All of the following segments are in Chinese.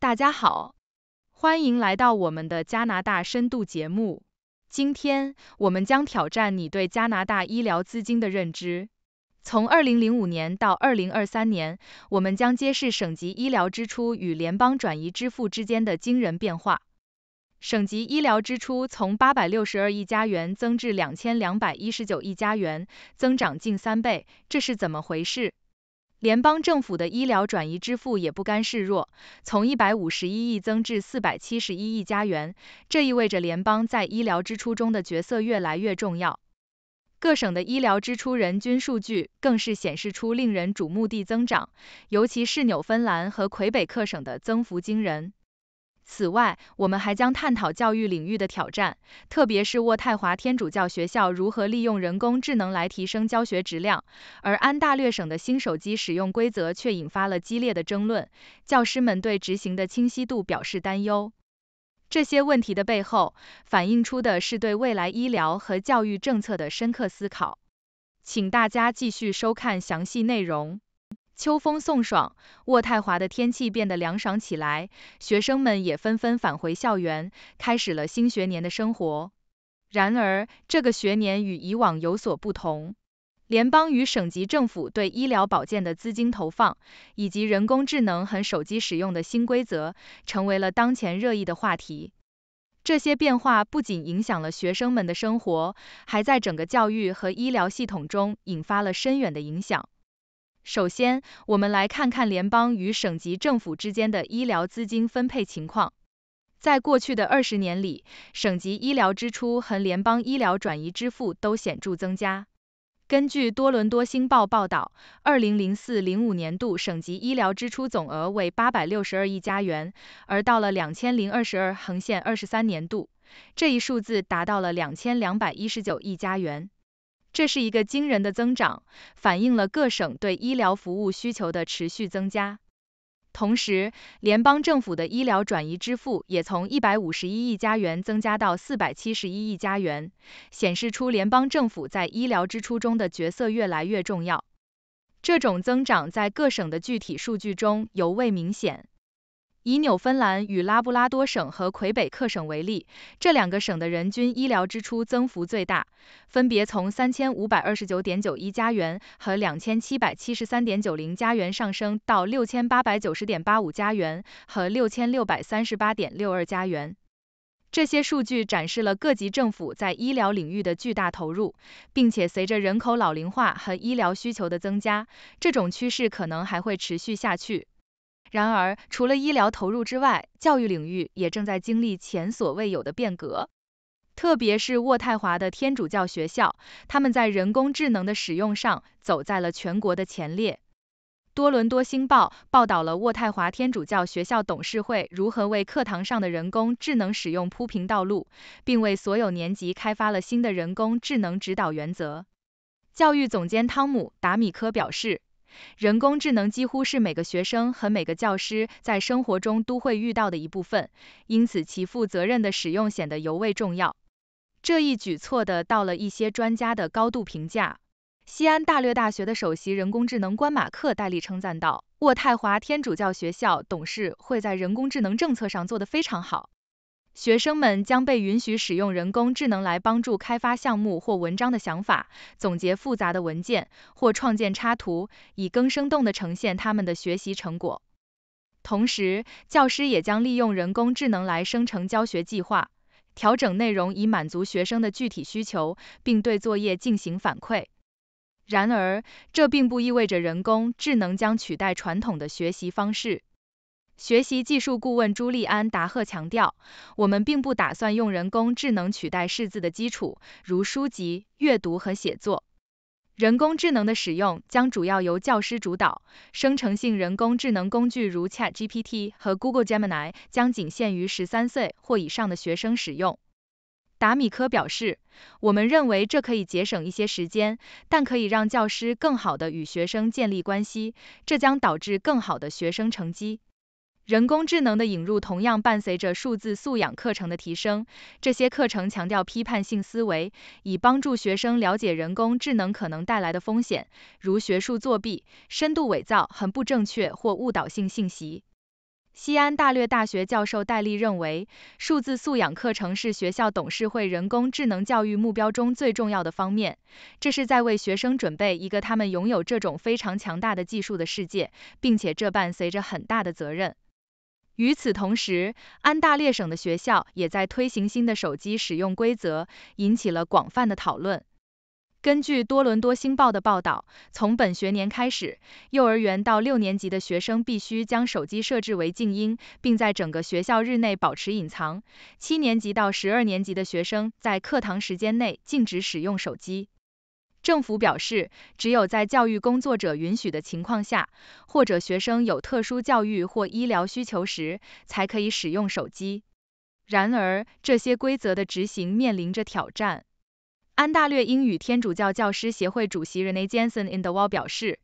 大家好，欢迎来到我们的加拿大深度节目。今天，我们将挑战你对加拿大医疗资金的认知。从2005年到2023年，我们将揭示省级医疗支出与联邦转移支付之间的惊人变化。省级医疗支出从862亿加元增至2219亿加元，增长近三倍，这是怎么回事？联邦政府的医疗转移支付也不甘示弱，从151亿增至471亿加元，这意味着联邦在医疗支出中的角色越来越重要。各省的医疗支出人均数据更是显示出令人瞩目的增长，尤其是纽芬兰和魁北克省的增幅惊人。此外，我们还将探讨教育领域的挑战，特别是渥太华天主教学校如何利用人工智能来提升教学质量。而安大略省的新手机使用规则却引发了激烈的争论，教师们对执行的清晰度表示担忧。这些问题的背后，反映出的是对未来医疗和教育政策的深刻思考。请大家继续收看详细内容。秋风送爽，渥太华的天气变得凉爽起来，学生们也纷纷返回校园，开始了新学年的生活。然而，这个学年与以往有所不同，联邦与省级政府对医疗保健的资金投放，以及人工智能和手机使用的新规则，成为了当前热议的话题。这些变化不仅影响了学生们的生，活，还在整个教育和医疗系统中引发了深远的影响。首先，我们来看看联邦与省级政府之间的医疗资金分配情况。在过去的二十年里，省级医疗支出和联邦医疗转移支付都显著增加。根据多伦多星报报道，二零零四零五年度省级医疗支出总额为八百六十二亿加元，而到了两千零二十二横线二十三年度，这一数字达到了两千两百一十九亿加元。这是一个惊人的增长，反映了各省对医疗服务需求的持续增加。同时，联邦政府的医疗转移支付也从一百五十一亿加元增加到四百七十一亿加元，显示出联邦政府在医疗支出中的角色越来越重要。这种增长在各省的具体数据中尤为明显。以纽芬兰与拉布拉多省和魁北克省为例，这两个省的人均医疗支出增幅最大，分别从三千五百二十九点九一加元和两千七百七十三点九零加元上升到六千八百九十点八五加元和六千六百三十八点六二加元。这些数据展示了各级政府在医疗领域的巨大投入，并且随着人口老龄化和医疗需求的增加，这种趋势可能还会持续下去。然而，除了医疗投入之外，教育领域也正在经历前所未有的变革。特别是渥太华的天主教学校，他们在人工智能的使用上走在了全国的前列。多伦多星报报道了渥太华天主教学校董事会如何为课堂上的人工智能使用铺平道路，并为所有年级开发了新的人工智能指导原则。教育总监汤姆·达米科表示。人工智能几乎是每个学生和每个教师在生活中都会遇到的一部分，因此其负责任的使用显得尤为重要。这一举措得到了一些专家的高度评价。西安大略大学的首席人工智能官马克戴利称赞道：“渥太华天主教学校董事会在人工智能政策上做得非常好。”学生们将被允许使用人工智能来帮助开发项目或文章的想法，总结复杂的文件或创建插图，以更生动地呈现他们的学习成果。同时，教师也将利用人工智能来生成教学计划，调整内容以满足学生的具体需求，并对作业进行反馈。然而，这并不意味着人工智能将取代传统的学习方式。学习技术顾问朱利安·达赫强调，我们并不打算用人工智能取代识字的基础，如书籍阅读和写作。人工智能的使用将主要由教师主导，生成性人工智能工具如 ChatGPT 和 Google Gemini 将仅限于十三岁或以上的学生使用。达米科表示，我们认为这可以节省一些时间，但可以让教师更好地与学生建立关系，这将导致更好的学生成绩。人工智能的引入同样伴随着数字素养课程的提升。这些课程强调批判性思维，以帮助学生了解人工智能可能带来的风险，如学术作弊、深度伪造、很不正确或误导性信息。西安大略大学教授戴利认为，数字素养课程是学校董事会人工智能教育目标中最重要的方面。这是在为学生准备一个他们拥有这种非常强大的技术的世界，并且这伴随着很大的责任。与此同时，安大略省的学校也在推行新的手机使用规则，引起了广泛的讨论。根据多伦多星报的报道，从本学年开始，幼儿园到六年级的学生必须将手机设置为静音，并在整个学校日内保持隐藏；七年级到十二年级的学生在课堂时间内禁止使用手机。政府表示，只有在教育工作者允许的情况下，或者学生有特殊教育或医疗需求时，才可以使用手机。然而，这些规则的执行面临着挑战。安大略英语天主教教师协会主席 Rene Jensen i n d e w 表示，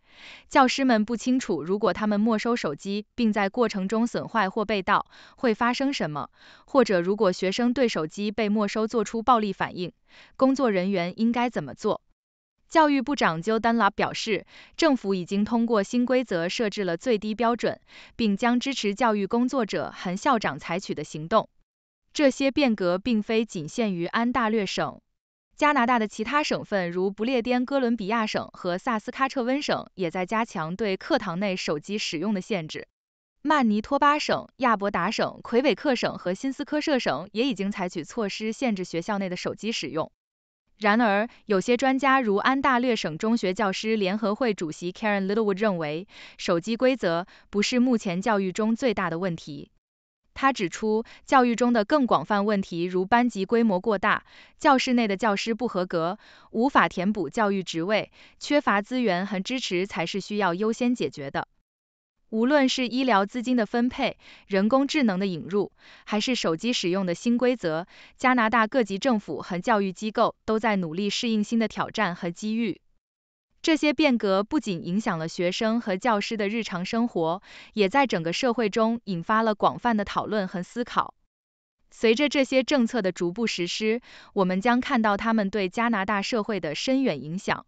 教师们不清楚如果他们没收手机，并在过程中损坏或被盗，会发生什么；或者如果学生对手机被没收做出暴力反应，工作人员应该怎么做。教育部长 n 丹拉表示，政府已经通过新规则设置了最低标准，并将支持教育工作者和校长采取的行动。这些变革并非仅限于安大略省，加拿大的其他省份，如不列颠哥伦比亚省和萨斯喀彻温省，也在加强对课堂内手机使用的限制。曼尼托巴省、亚伯达省、魁北克省和新斯科舍省也已经采取措施限制学校内的手机使用。然而，有些专家如安大略省中学教师联合会主席 Karen Littlewood 认为，手机规则不是目前教育中最大的问题。他指出，教育中的更广泛问题，如班级规模过大、教室内的教师不合格、无法填补教育职位、缺乏资源和支持，才是需要优先解决的。无论是医疗资金的分配、人工智能的引入，还是手机使用的新规则，加拿大各级政府和教育机构都在努力适应新的挑战和机遇。这些变革不仅影响了学生和教师的日常生活，也在整个社会中引发了广泛的讨论和思考。随着这些政策的逐步实施，我们将看到它们对加拿大社会的深远影响。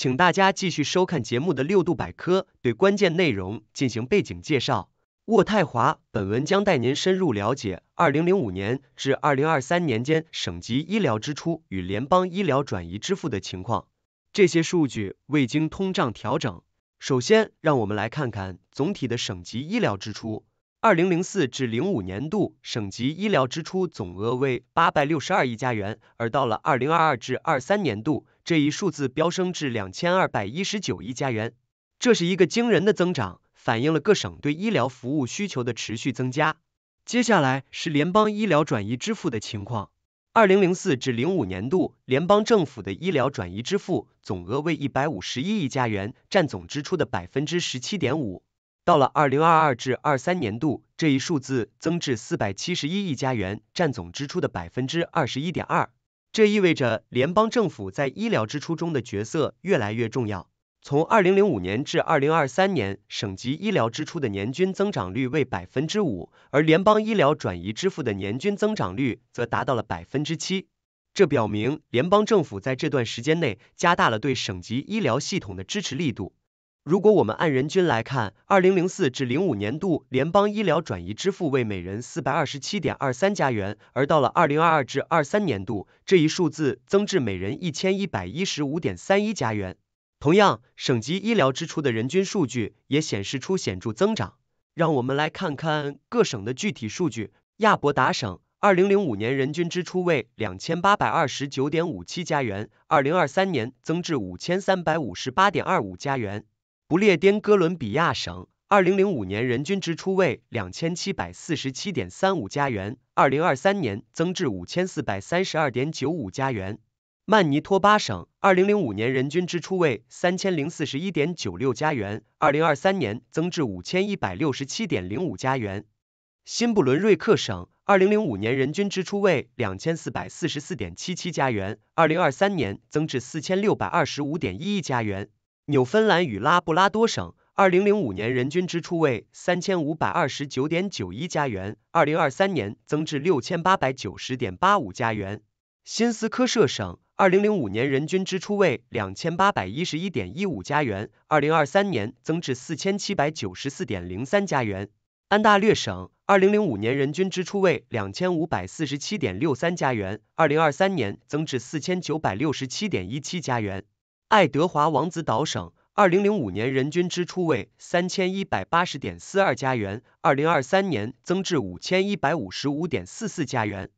请大家继续收看节目的六度百科，对关键内容进行背景介绍。渥太华，本文将带您深入了解二零零五年至二零二三年间省级医疗支出与联邦医疗转移支付的情况。这些数据未经通胀调整。首先，让我们来看看总体的省级医疗支出。二零零四至零五年度省级医疗支出总额为八百六十二亿加元，而到了二零二二至二三年度，这一数字飙升至两千二百一十九亿加元，这是一个惊人的增长，反映了各省对医疗服务需求的持续增加。接下来是联邦医疗转移支付的情况。二零零四至零五年度，联邦政府的医疗转移支付总额为一百五十一亿加元，占总支出的百分之十七点五。到了二零二二至二三年度，这一数字增至四百七十一亿加元，占总支出的百分之二十一点二。这意味着联邦政府在医疗支出中的角色越来越重要。从二零零五年至二零二三年，省级医疗支出的年均增长率为百分之五，而联邦医疗转移支付的年均增长率则达到了百分之七。这表明联邦政府在这段时间内加大了对省级医疗系统的支持力度。如果我们按人均来看，二零零四至零五年度联邦医疗转移支付为每人四百二十七点二三加元，而到了二零二二至二三年度，这一数字增至每人一千一百一十五点三一加元。同样，省级医疗支出的人均数据也显示出显著增长。让我们来看看各省的具体数据。亚伯达省，二零零五年人均支出为两千八百二十九点五七加元，二零二三年增至五千三百五十八点二五加元。不列颠哥伦比亚省，二零零五年人均支出为两千七百四十七点三五加元，二零二三年增至五千四百三十二点九五加元。曼尼托巴省，二零零五年人均支出为三千零四十一点九六加元，二零二三年增至五千一百六十七点零五加元。新布伦瑞克省，二零零五年人均支出为两千四百四十四点七七加元，二零二三年增至四千六百二十五点一一加元。纽芬兰与拉布拉多省，二零零五年人均支出为三千五百二十九点九一加元，二零二三年增至六千八百九十点八五加元。新斯科舍省，二零零五年人均支出为两千八百一十一点一五加元，二零二三年增至四千七百九十四点零三加元。安大略省，二零零五年人均支出为两千五百四十七点六三加元，二零二三年增至四千九百六十七点一七加元。爱德华王子岛省，二零零五年人均支出为三千一百八十点四二加元，二零二三年增至五千一百五十五点四四加元。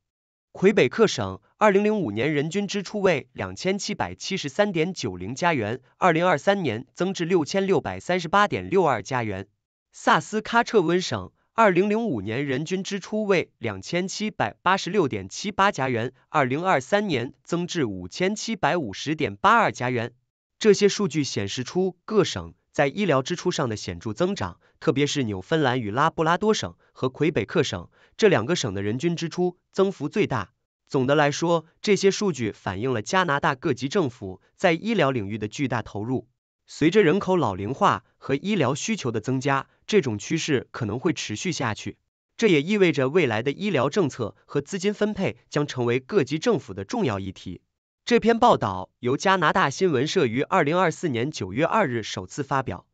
魁北克省，二零零五年人均支出为两千七百七十三点九零加元，二零二三年增至六千六百三十八点六二加元。萨斯喀彻温省，二零零五年人均支出为两千七百八十六点七八加元，二零二三年增至五千七百五十点八二加元。这些数据显示出各省在医疗支出上的显著增长，特别是纽芬兰与拉布拉多省和魁北克省这两个省的人均支出增幅最大。总的来说，这些数据反映了加拿大各级政府在医疗领域的巨大投入。随着人口老龄化和医疗需求的增加，这种趋势可能会持续下去。这也意味着未来的医疗政策和资金分配将成为各级政府的重要议题。这篇报道由加拿大新闻社于二零二四年九月二日首次发表。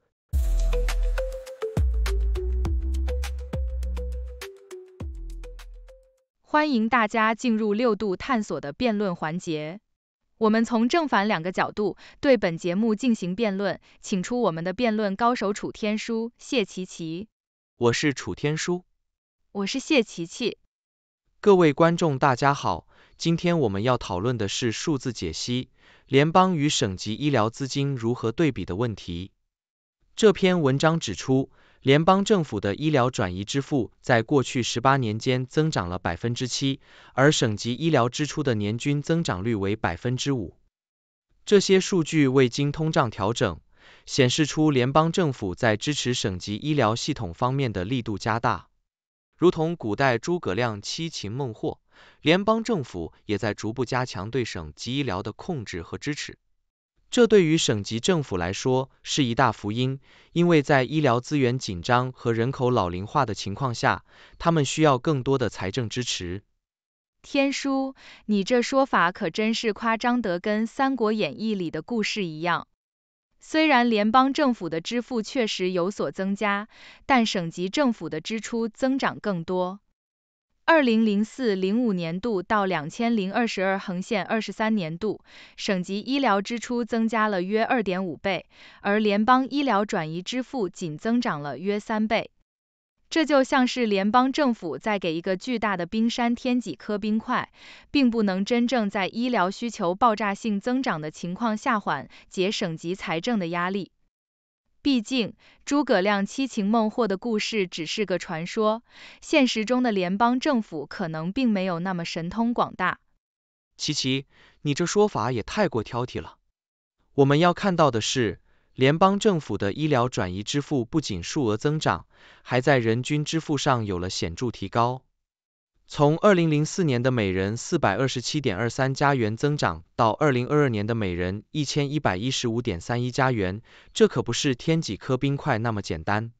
欢迎大家进入六度探索的辩论环节，我们从正反两个角度对本节目进行辩论，请出我们的辩论高手楚天舒、谢琪琪。我是楚天舒。我是谢琪琪。各位观众，大家好。今天我们要讨论的是数字解析联邦与省级医疗资金如何对比的问题。这篇文章指出，联邦政府的医疗转移支付在过去十八年间增长了百分之七，而省级医疗支出的年均增长率为百分之五。这些数据未经通胀调整，显示出联邦政府在支持省级医疗系统方面的力度加大，如同古代诸葛亮七擒孟获。联邦政府也在逐步加强对省级医疗的控制和支持，这对于省级政府来说是一大福音，因为在医疗资源紧张和人口老龄化的情况下，他们需要更多的财政支持。天叔，你这说法可真是夸张得跟《三国演义》里的故事一样。虽然联邦政府的支付确实有所增加，但省级政府的支出增长更多。2004-05年度到2022-23年度，省级医疗支出增加了约2.5倍，而联邦医疗转移支付仅增长了约3倍。这就像是联邦政府在给一个巨大的冰山添几颗冰块，并不能真正在医疗需求爆炸性增长的情况下缓解省级财政的压力。毕竟，诸葛亮七擒孟获的故事只是个传说，现实中的联邦政府可能并没有那么神通广大。琪琪，你这说法也太过挑剔了。我们要看到的是，联邦政府的医疗转移支付不仅数额增长，还在人均支付上有了显著提高。从2004年的每人427.23加元增长到2022年的每人1115.31加元，这可不是天几颗冰块那么简单，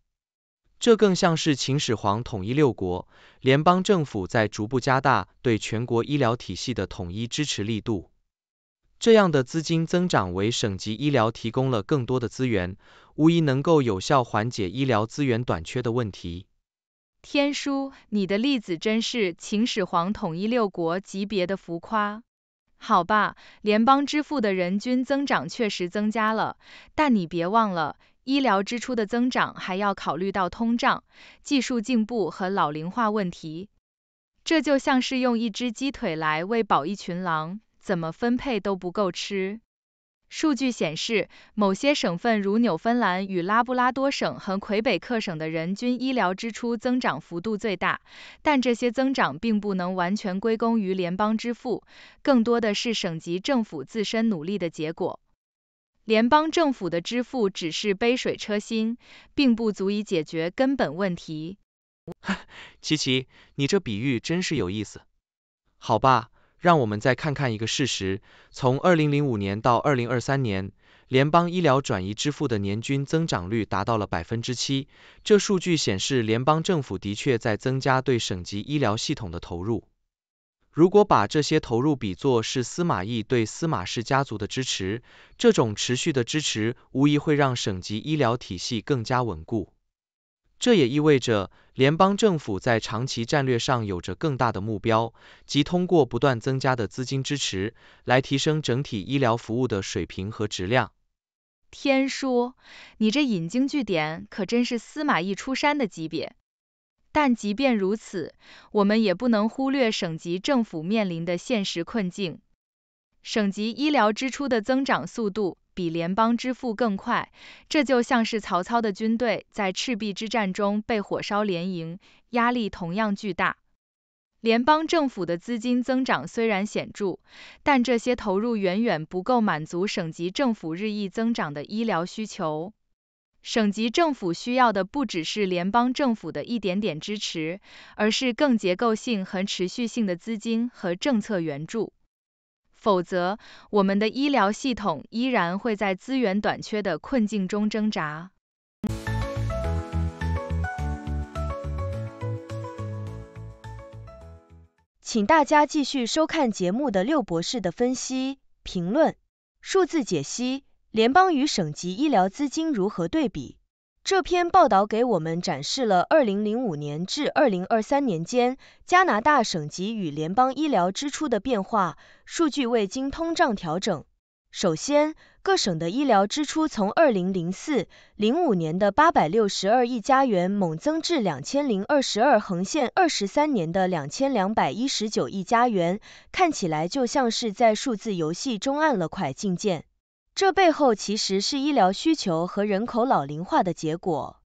这更像是秦始皇统一六国，联邦政府在逐步加大对全国医疗体系的统一支持力度。这样的资金增长为省级医疗提供了更多的资源，无疑能够有效缓解医疗资源短缺的问题。天叔，你的例子真是秦始皇统一六国级别的浮夸。好吧，联邦支付的人均增长确实增加了，但你别忘了，医疗支出的增长还要考虑到通胀、技术进步和老龄化问题。这就像是用一只鸡腿来喂饱一群狼，怎么分配都不够吃。数据显示，某些省份如纽芬兰与拉布拉多省和魁北克省的人均医疗支出增长幅度最大，但这些增长并不能完全归功于联邦支付，更多的是省级政府自身努力的结果。联邦政府的支付只是杯水车薪，并不足以解决根本问题。琪琪，你这比喻真是有意思。好吧。让我们再看看一个事实：从二零零五年到二零二三年，联邦医疗转移支付的年均增长率达到了百分之七。这数据显示，联邦政府的确在增加对省级医疗系统的投入。如果把这些投入比作是司马懿对司马氏家族的支持，这种持续的支持无疑会让省级医疗体系更加稳固。这也意味着，联邦政府在长期战略上有着更大的目标，即通过不断增加的资金支持，来提升整体医疗服务的水平和质量。天叔，你这引经据典，可真是司马懿出山的级别。但即便如此，我们也不能忽略省级政府面临的现实困境。省级医疗支出的增长速度。比联邦支付更快，这就像是曹操的军队在赤壁之战中被火烧连营，压力同样巨大。联邦政府的资金增长虽然显著，但这些投入远远不够满足省级政府日益增长的医疗需求。省级政府需要的不只是联邦政府的一点点支持，而是更结构性和持续性的资金和政策援助。否则，我们的医疗系统依然会在资源短缺的困境中挣扎。请大家继续收看节目的六博士的分析评论、数字解析、联邦与省级医疗资金如何对比。这篇报道给我们展示了2005年至2023年间加拿大省级与联邦医疗支出的变化，数据未经通胀调整。首先，各省的医疗支出从2004-05年的862亿加元猛增至2022-23年的2219亿加元，看起来就像是在数字游戏中按了快进键。这背后其实是医疗需求和人口老龄化的结果。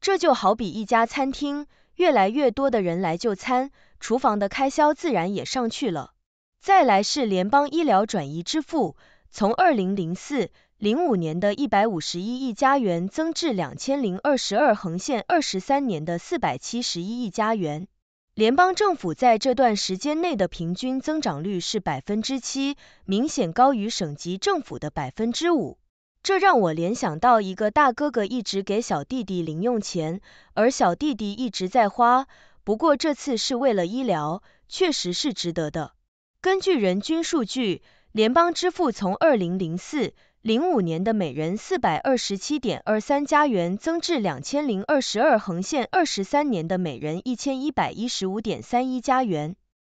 这就好比一家餐厅，越来越多的人来就餐，厨房的开销自然也上去了。再来是联邦医疗转移支付，从2004、05年的一百五十一亿加元增至2022-23年的四百七十一亿加元。联邦政府在这段时间内的平均增长率是百分之七，明显高于省级政府的百分之五。这让我联想到一个大哥哥一直给小弟弟零用钱，而小弟弟一直在花。不过这次是为了医疗，确实是值得的。根据人均数据，联邦支付从二零零四。零五年的每人四百二十七点二三加元，增至两千零二十二。横线二十三年的每人一千一百一十五点三一加元。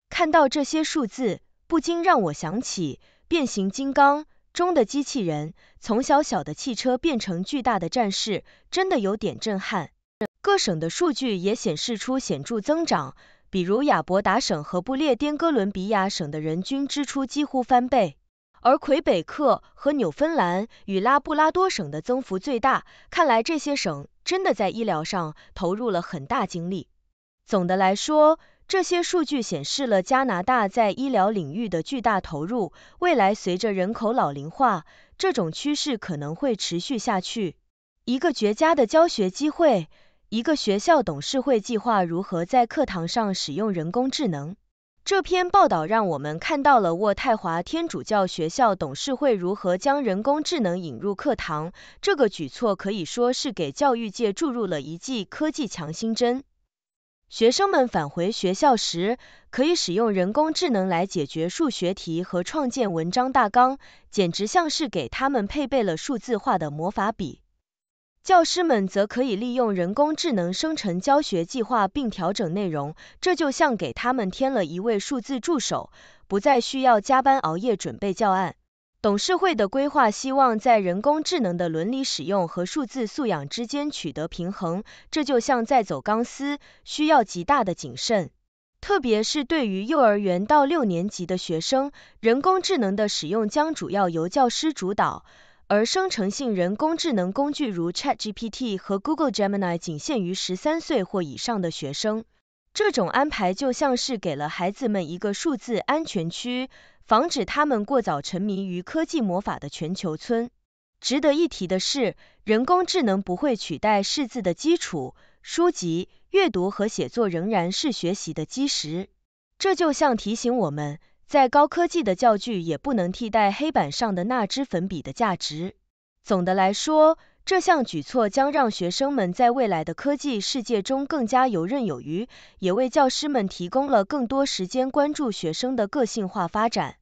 看到这些数字，不禁让我想起《变形金刚》中的机器人，从小小的汽车变成巨大的战士，真的有点震撼。各省的数据也显示出显著增长，比如亚伯达省和不列颠哥伦比亚省的人均支出几乎翻倍。而魁北克和纽芬兰与拉布拉多省的增幅最大，看来这些省真的在医疗上投入了很大精力。总的来说，这些数据显示了加拿大在医疗领域的巨大投入。未来随着人口老龄化，这种趋势可能会持续下去。一个绝佳的教学机会：一个学校董事会计划如何在课堂上使用人工智能。这篇报道让我们看到了渥太华天主教学校董事会如何将人工智能引入课堂。这个举措可以说是给教育界注入了一剂科技强心针。学生们返回学校时，可以使用人工智能来解决数学题和创建文章大纲，简直像是给他们配备了数字化的魔法笔。教师们则可以利用人工智能生成教学计划并调整内容，这就像给他们添了一位数字助手，不再需要加班熬夜准备教案。董事会的规划希望在人工智能的伦理使用和数字素养之间取得平衡，这就像在走钢丝，需要极大的谨慎。特别是对于幼儿园到六年级的学生，人工智能的使用将主要由教师主导。而生成性人工智能工具如 ChatGPT 和 Google Gemini 仅限于13岁或以上的学生。这种安排就像是给了孩子们一个数字安全区，防止他们过早沉迷于科技魔法的全球村。值得一提的是，人工智能不会取代识字的基础，书籍、阅读和写作仍然是学习的基石。这就像提醒我们。在高科技的教具也不能替代黑板上的那支粉笔的价值。总的来说，这项举措将让学生们在未来的科技世界中更加游刃有余，也为教师们提供了更多时间关注学生的个性化发展。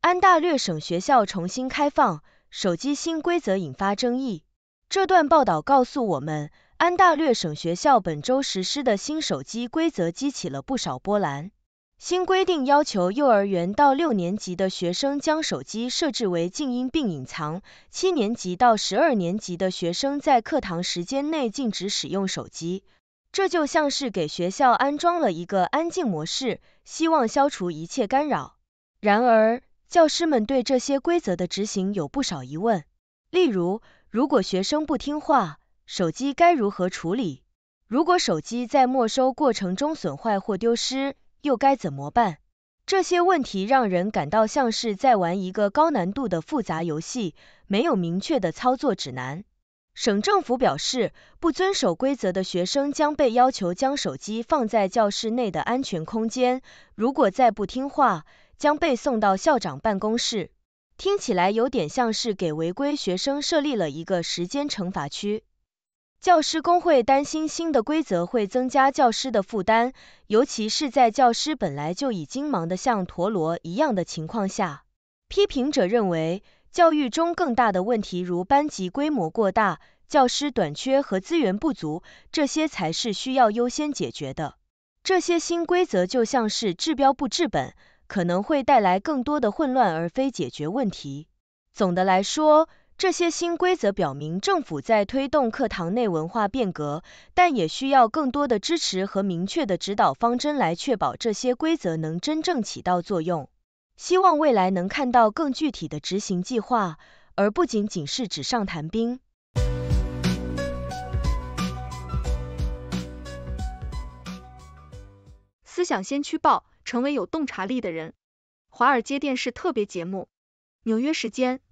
安大略省学校重新开放，手机新规则引发争议。这段报道告诉我们，安大略省学校本周实施的新手机规则激起了不少波澜。新规定要求幼儿园到六年级的学生将手机设置为静音并隐藏，七年级到十二年级的学生在课堂时间内禁止使用手机。这就像是给学校安装了一个安静模式，希望消除一切干扰。然而，教师们对这些规则的执行有不少疑问，例如，如果学生不听话，手机该如何处理？如果手机在没收过程中损坏或丢失？又该怎么办？这些问题让人感到像是在玩一个高难度的复杂游戏，没有明确的操作指南。省政府表示，不遵守规则的学生将被要求将手机放在教室内的安全空间，如果再不听话，将被送到校长办公室。听起来有点像是给违规学生设立了一个时间惩罚区。教师工会担心新的规则会增加教师的负担，尤其是在教师本来就已经忙得像陀螺一样的情况下。批评者认为，教育中更大的问题，如班级规模过大、教师短缺和资源不足，这些才是需要优先解决的。这些新规则就像是治标不治本，可能会带来更多的混乱而非解决问题。总的来说，这些新规则表明，政府在推动课堂内文化变革，但也需要更多的支持和明确的指导方针来确保这些规则能真正起到作用。希望未来能看到更具体的执行计划，而不仅仅是纸上谈兵。思想先驱报，成为有洞察力的人。华尔街电视特别节目，纽约时间。